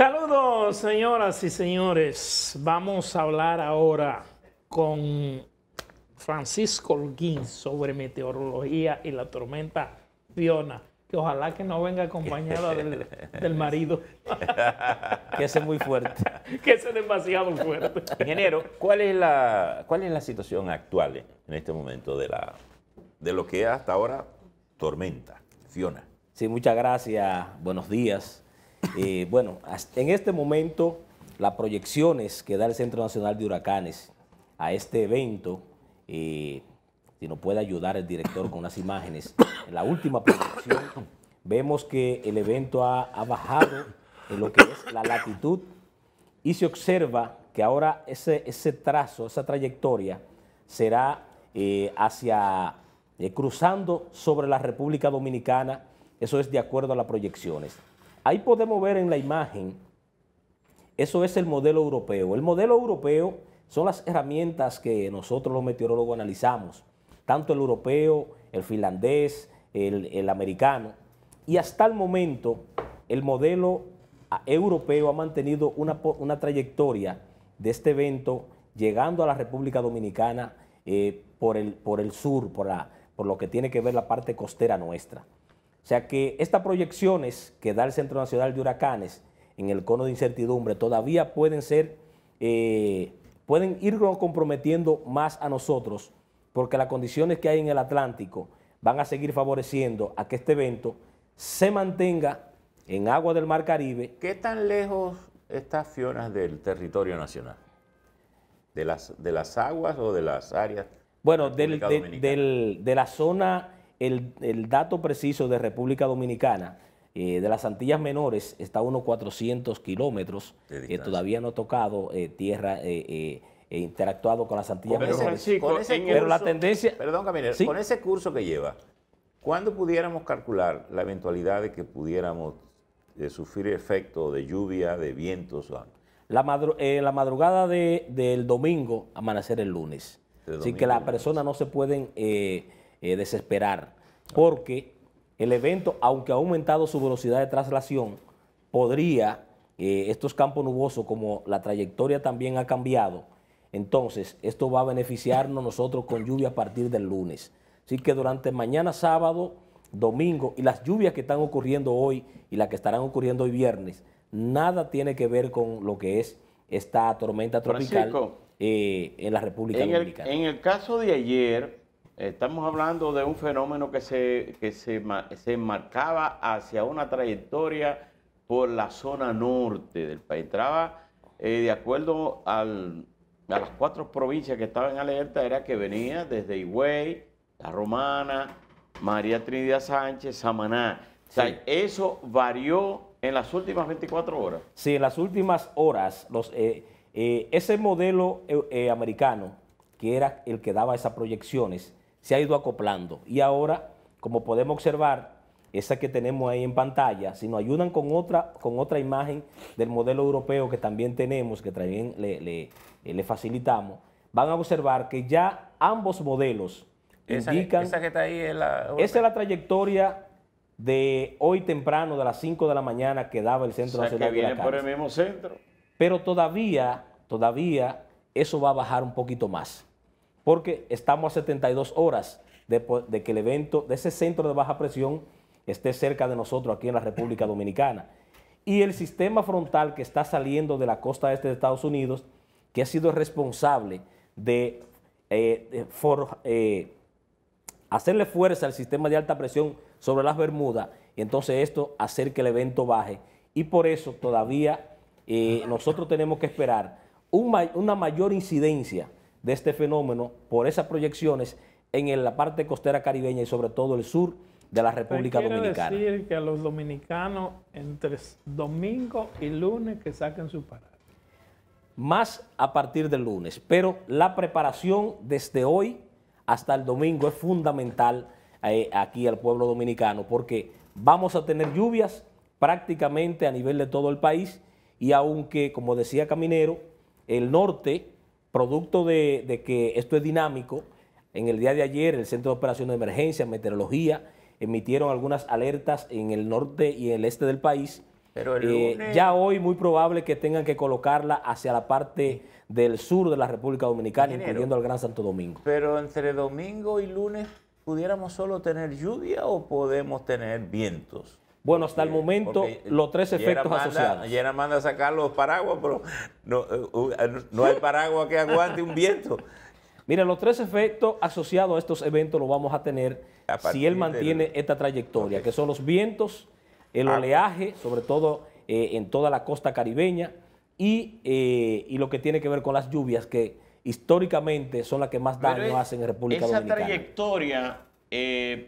Saludos, señoras y señores. Vamos a hablar ahora con Francisco Holguín sobre meteorología y la tormenta Fiona. Que ojalá que no venga acompañada del, marido. que ese es muy fuerte. que ese es demasiado fuerte. Ingeniero, ¿cuál es la, es la situación actual en este momento de, la, de lo que es hasta ahora tormenta Fiona? Sí, muchas gracias. Buenos días bueno, en este momento las proyecciones que da el Centro Nacional de Huracanes a este evento, eh, si nos puede ayudar el director con unas imágenes, en la última proyección vemos que el evento ha, bajado en lo que es la latitud y se observa que ahora ese, trazo, esa trayectoria será eh, hacia, eh, cruzando sobre la República Dominicana, eso es de acuerdo a las proyecciones. Ahí podemos ver en la imagen, eso es el modelo europeo. El modelo europeo son las herramientas que nosotros los meteorólogos analizamos, tanto el europeo, el finlandés, el, americano. Y hasta el momento, el modelo europeo ha mantenido una, trayectoria de este evento llegando a la República Dominicana eh, por, el, por el sur, por, por lo que tiene que ver la parte costera nuestra. O sea que estas proyecciones que da el Centro Nacional de Huracanes en el cono de incertidumbre todavía pueden ser, eh, pueden irnos comprometiendo más a nosotros, porque las condiciones que hay en el Atlántico van a seguir favoreciendo a que este evento se mantenga en agua del Mar Caribe. ¿Qué tan lejos está Fiona del territorio nacional? ¿De las, de las aguas o de las áreas? Bueno, de la zona el, dato preciso de República Dominicana, eh, de las Antillas Menores está a unos 400 kilómetros, que eh, todavía no ha tocado eh, tierra e interactuado con las Antillas Menores. pero la tendencia... Perdón, Caminero, con ese curso que lleva, ¿cuándo pudiéramos calcular la eventualidad de que pudiéramos sufrir efecto de lluvia, de vientos? La, la madrugada del domingo, amanecer el lunes. Así que las personas no se pueden eh, desesperar, porque el evento, aunque ha aumentado su velocidad de traslación, podría, eh, estos campos nubosos, como la trayectoria también ha cambiado, entonces esto va a beneficiarnos nosotros con lluvia a partir del lunes. Así que durante mañana sábado, domingo y las lluvias que están ocurriendo hoy y las que estarán ocurriendo hoy viernes, nada tiene que ver con lo que es esta tormenta tropical eh, en la República Dominicana. en el caso de ayer, Estamos hablando de un fenómeno que se, que se, se marcaba hacia una trayectoria por la zona norte del país. Entraba, eh, de acuerdo a las cuatro provincias que estaban en alerta, era que venía desde Higüey, La Romana, María Trinidad Sánchez, Samaná. O sea, eso varió en las últimas 24 horas. Sí, en las últimas horas, eh, eh, ese modelo americano, que era el que daba esas proyecciones, se ha ido acoplando. Y ahora, como podemos observar, esa que tenemos ahí en pantalla, si nos ayudan con otra, con otra imagen del modelo europeo que también tenemos, que también le, eh, facilitamos, van a observar que ya ambos modelos indican... Esa que está ahí es la... Esa es la trayectoria de hoy temprano, de las 5 de la mañana, que daba el Centro o sea, Nacional que viene por el mismo centro. Pero todavía, todavía, eso va a bajar un poquito más porque estamos a 72 horas de, de, que el evento de ese centro de baja presión esté cerca de nosotros aquí en la República Dominicana. Y el sistema frontal que está saliendo de la costa este de Estados Unidos, que ha sido responsable de, eh, eh, hacerle fuerza al sistema de alta presión sobre las Bermudas, y entonces esto hacer que el evento baje. Y por eso todavía eh, nosotros tenemos que esperar una mayor incidencia de este fenómeno por esas proyecciones en la parte costera caribeña y sobre todo el sur de la República Dominicana. decir que a los dominicanos entre domingo y lunes que saquen su parada. Más a partir del lunes, pero la preparación desde hoy hasta el domingo es fundamental eh, aquí al pueblo dominicano porque vamos a tener lluvias prácticamente a nivel de todo el país y aunque, como decía Caminero, el norte producto de, que esto es dinámico, en el día de ayer el Centro de Operaciones de Emergencia, Meteorología, emitieron algunas alertas en el norte y el este del país. Pero el eh, Ya hoy muy probable que tengan que colocarla hacia la parte del sur de la República Dominicana, incluyendo al Gran Santo Domingo. Pero entre domingo y lunes, ¿pudiéramos solo tener lluvia o podemos tener vientos? Bueno, hasta el momento, los tres efectos asociados... asociados. Yera manda a sacar los paraguas, pero uh, uh, eh, no, hay paraguas que aguante un viento. Mira, los tres efectos asociados a estos eventos los vamos a tener si él mantiene esta trayectoria, que son los vientos, el ah. oleaje, sobre todo eh, en toda la costa caribeña, eh, y, lo que tiene que ver con las lluvias, que históricamente son las que más daño hacen en República Dominicana. Esa trayectoria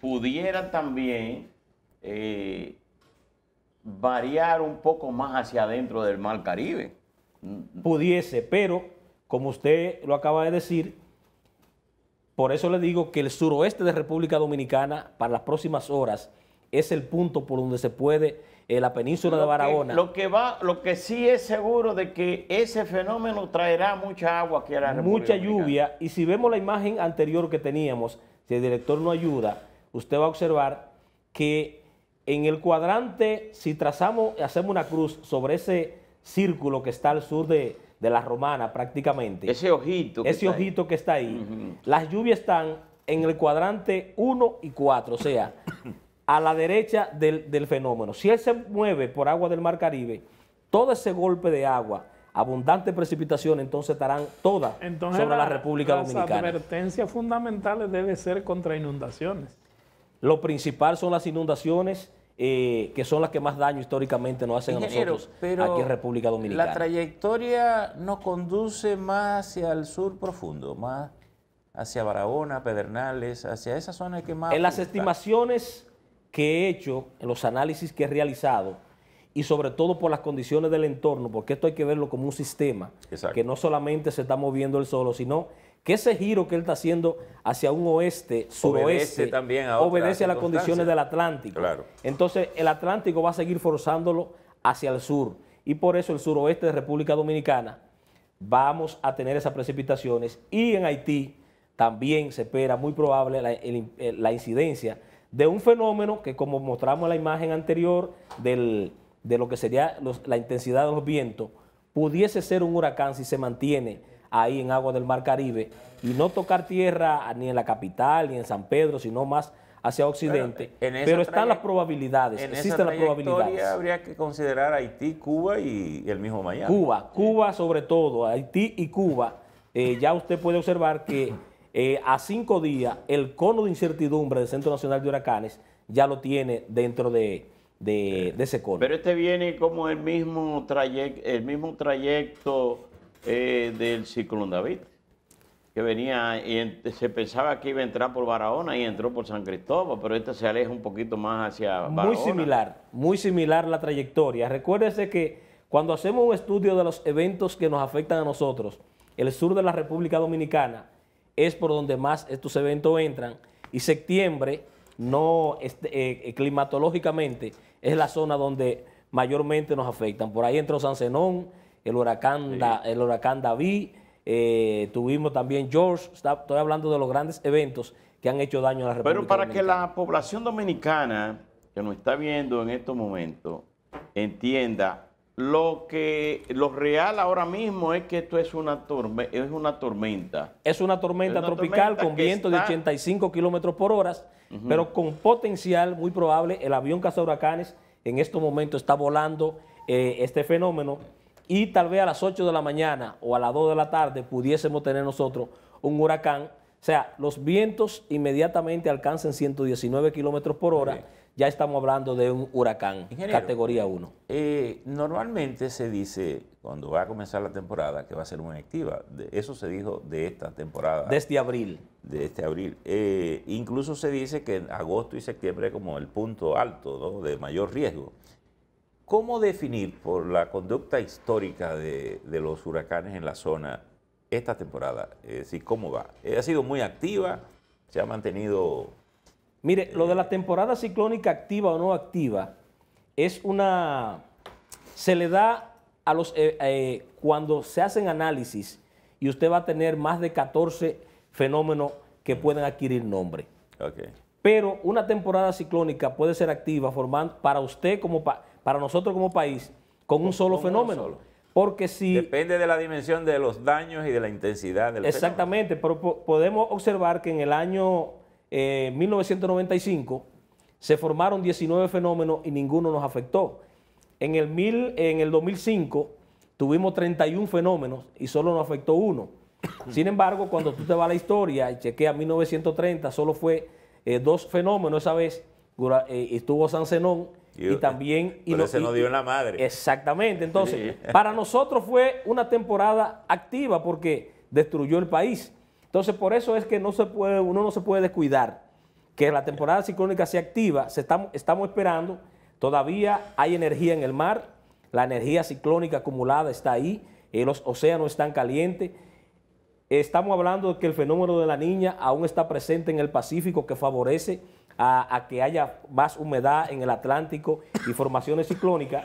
pudiera también eh, variar un poco más hacia adentro del Mar Caribe. Mm. Pudiese, pero como usted lo acaba de decir, por eso le digo que el suroeste de República Dominicana para las próximas horas es el punto por donde se puede eh, la península de Barahona. lo que va, lo que sí es seguro de que ese fenómeno traerá mucha agua aquí a la Mucha lluvia y si vemos la imagen anterior que teníamos, si el director no ayuda, usted va a observar que en el cuadrante, si trazamos, hacemos una cruz sobre ese círculo que está al sur de, la Romana prácticamente. Ese ojito. ese ojito que está ahí. Las lluvias están en el cuadrante 1 y 4, o sea, a la derecha del, fenómeno. Si él se mueve por agua del Mar Caribe, todo ese golpe de agua, abundante precipitación, entonces estarán todas sobre la, República Dominicana. Las advertencias fundamentales debe ser contra inundaciones. Lo principal son las inundaciones, eh, que son las que más daño históricamente nos hacen a nosotros aquí en República Dominicana. La trayectoria nos conduce más hacia el sur profundo, más hacia Barahona, Pedernales, hacia esa zona que más... En las estimaciones que he hecho, en los análisis que he realizado, y sobre todo por las condiciones del entorno, porque esto hay que verlo como un sistema, que no solamente se está moviendo el solo, sino que ese giro que él está haciendo hacia un oeste, suroeste, obedece, también a obedece a las condiciones del Atlántico. Claro. Entonces, el Atlántico va a seguir forzándolo hacia el sur. Y por eso el suroeste de República Dominicana vamos a tener esas precipitaciones. Y en Haití también se espera muy probable la, eh, incidencia de un fenómeno que, como mostramos en la imagen anterior de lo que sería la intensidad de los vientos, pudiese ser un huracán si se mantiene ahí en Agua del Mar Caribe y no tocar tierra ni en la capital ni en San Pedro, sino más hacia occidente. Pero, están las probabilidades, ¿Existe existen las probabilidades. habría que considerar Haití, Cuba y el mismo Miami. Cuba, Cuba sobre todo, Haití y Cuba. Eh, ya usted puede observar que eh, a cinco días el cono de incertidumbre del Centro Nacional de Huracanes ya lo tiene dentro de, ese cono. Pero este viene como el mismo, trayecto, el mismo trayecto eh, del ciclón David, que venía y se pensaba que iba a entrar por Barahona y entró por San Cristóbal, pero esta se aleja un poquito más hacia Barahona. Muy similar, muy similar la trayectoria. Recuérdese que cuando hacemos un estudio de los eventos que nos afectan a nosotros, el sur de la República Dominicana es por donde más estos eventos entran y septiembre no este, eh, eh, climatológicamente es la zona donde mayormente nos afectan. Por ahí entró San Zenón, el huracán, el huracán David, eh, tuvimos también George, estoy hablando de los grandes eventos que han hecho daño a la República Pero para que la población dominicana que nos está viendo en estos momentos entienda lo que lo real ahora mismo es que esto es una, es una tormenta. Es una tormenta tropical con viento de 85 kilómetros por hora, pero con potencial muy probable. El avión caza huracanes en estos momentos está volando eh, este fenómeno y tal vez a las 8 de la mañana o a las 2 de la tarde pudiésemos tener nosotros un huracán. O sea, los vientos inmediatamente alcancen 119 kilómetros por hora. Ya estamos hablando de un huracán categoría 1. Eh, normalmente se dice, cuando va a comenzar la temporada, que va a ser muy activa. eso se dijo de esta temporada. Desde este abril. De este abril. Eh, incluso se dice que en agosto y septiembre es como el punto alto de mayor riesgo. ¿Cómo definir por la conducta histórica de, los huracanes en la zona esta temporada? Es decir, ¿cómo va? Ha sido muy activa, se ha mantenido... Mire, lo de eh, la temporada ciclónica activa o no activa es una... Se le da a los... Eh, eh, cuando se hacen análisis y usted va a tener más de 14 fenómenos que pueden adquirir nombre. Okay. Pero una temporada ciclónica puede ser activa formando, para usted como para para nosotros como país con un solo fenómeno. Porque si... Depende de la dimensión de los daños y de la intensidad del Exactamente, pero podemos observar que en el año 1995 eh, se formaron 19 fenómenos y ninguno nos afectó. En el, mil, en el 2005 tuvimos 31 fenómenos y solo nos afectó uno. Sin embargo, cuando tú te vas a la historia y chequeas 1930, solo fue eh, dos fenómenos esa vez. Eh, estuvo San Zenón y también... se nos dio en la madre. Exactamente. Entonces, para nosotros fue una temporada activa porque destruyó el país. Entonces, por eso es que no se puede, uno no se puede descuidar. Que la temporada ciclónica sea activa, estamos esperando. Todavía hay energía en el mar, la energía ciclónica acumulada está ahí, eh, los océanos están calientes. Estamos hablando de que el fenómeno de la niña aún está presente en el Pacífico, que favorece a, que haya más humedad en el Atlántico y formaciones ciclónicas,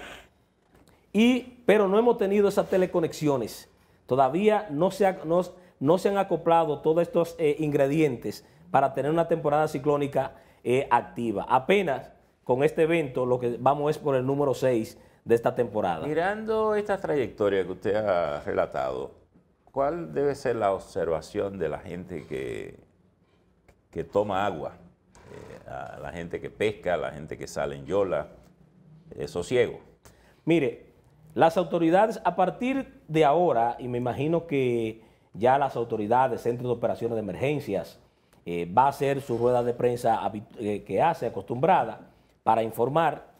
y, pero no hemos tenido esas teleconexiones. Todavía no se, se han acoplado todos estos eh, ingredientes para tener una temporada ciclónica eh, activa. Apenas con este evento lo que vamos es por el número 6 de esta temporada. Mirando esta trayectoria que usted ha relatado, ¿cuál debe ser la observación de la gente que, que toma agua? la gente que pesca, la gente que sale en yola, esos sosiego. Mire, las autoridades a partir de ahora, y me imagino que ya las autoridades, Centro de operaciones de emergencias, eh, va a hacer su rueda de prensa eh, que hace acostumbrada para informar,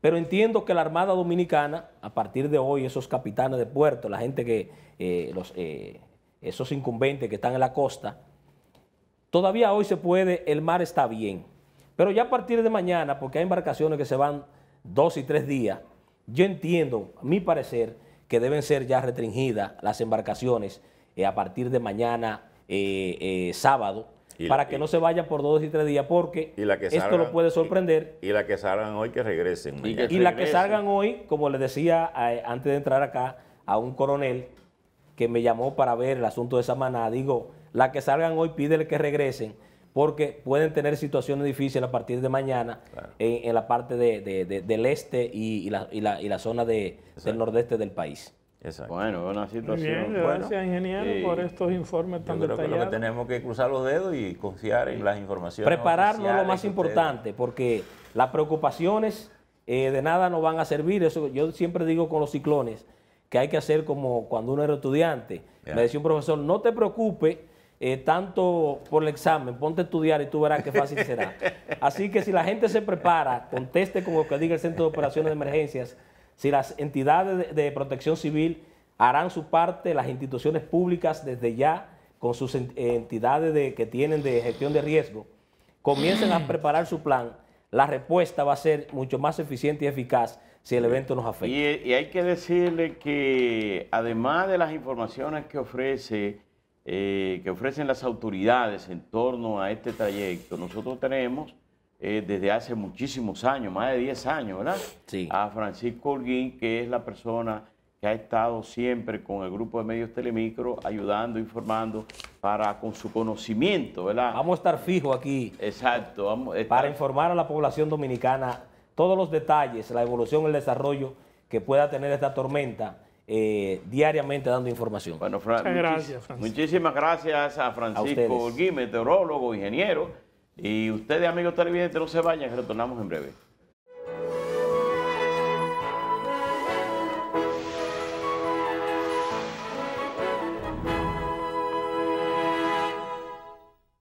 pero entiendo que la Armada Dominicana, a partir de hoy, esos capitanes de puerto, la gente que, eh, los, esos incumbentes que están en la costa, todavía hoy se puede, el mar está bien, pero ya a partir de mañana, porque hay embarcaciones que se van dos y tres días, yo entiendo, a mi parecer, que deben ser ya restringidas las embarcaciones eh, a partir de mañana, eh, eh, sábado, para que no se vayan por dos y tres días, porque esto lo puede sorprender. Y, la que salgan hoy que regresen. Y, la que que salgan hoy, como les decía antes de entrar acá, a un coronel que me llamó para ver el asunto de esa manada, digo, la que salgan hoy pídele que regresen porque pueden tener situaciones difíciles a partir de mañana en, la parte del este y, la, zona del nordeste del país. Exacto. Bueno, una situación. Bien, gracias, ingeniero, por estos informes tan yo creo Que tenemos que cruzar los dedos y confiar en las informaciones. Prepararnos lo más importante, porque las preocupaciones eh, de nada nos van a servir. Eso yo siempre digo con los ciclones que hay que hacer como cuando uno era estudiante. Me decía un profesor, no te preocupes eh, tanto por el examen, ponte a estudiar y tú verás qué fácil será. Así que si la gente se prepara, conteste con lo que diga el Centro de Operaciones de Emergencias, si las entidades de, protección civil harán su parte, las instituciones públicas desde ya, con sus entidades que tienen de gestión de riesgo, comiencen a preparar su plan, la respuesta va a ser mucho más eficiente y eficaz si el evento nos afecta. Y, y hay que decirle que además de las informaciones que ofrece eh, que ofrecen las autoridades en torno a este trayecto, nosotros tenemos eh, desde hace muchísimos años, más de 10 años, ¿verdad? Sí. A Francisco Holguín, que es la persona que ha estado siempre con el grupo de medios Telemicro ayudando, informando para con su conocimiento, ¿verdad? Vamos a estar fijos aquí. Exacto. Vamos Para informar a la población dominicana todos los detalles, la evolución, el desarrollo que pueda tener esta tormenta eh, diariamente dando información. Bueno, gracias, Muchísimas gracias a Francisco Olguí, meteorólogo, ingeniero. Y ustedes, amigos televidentes, no se vayan, retornamos en breve.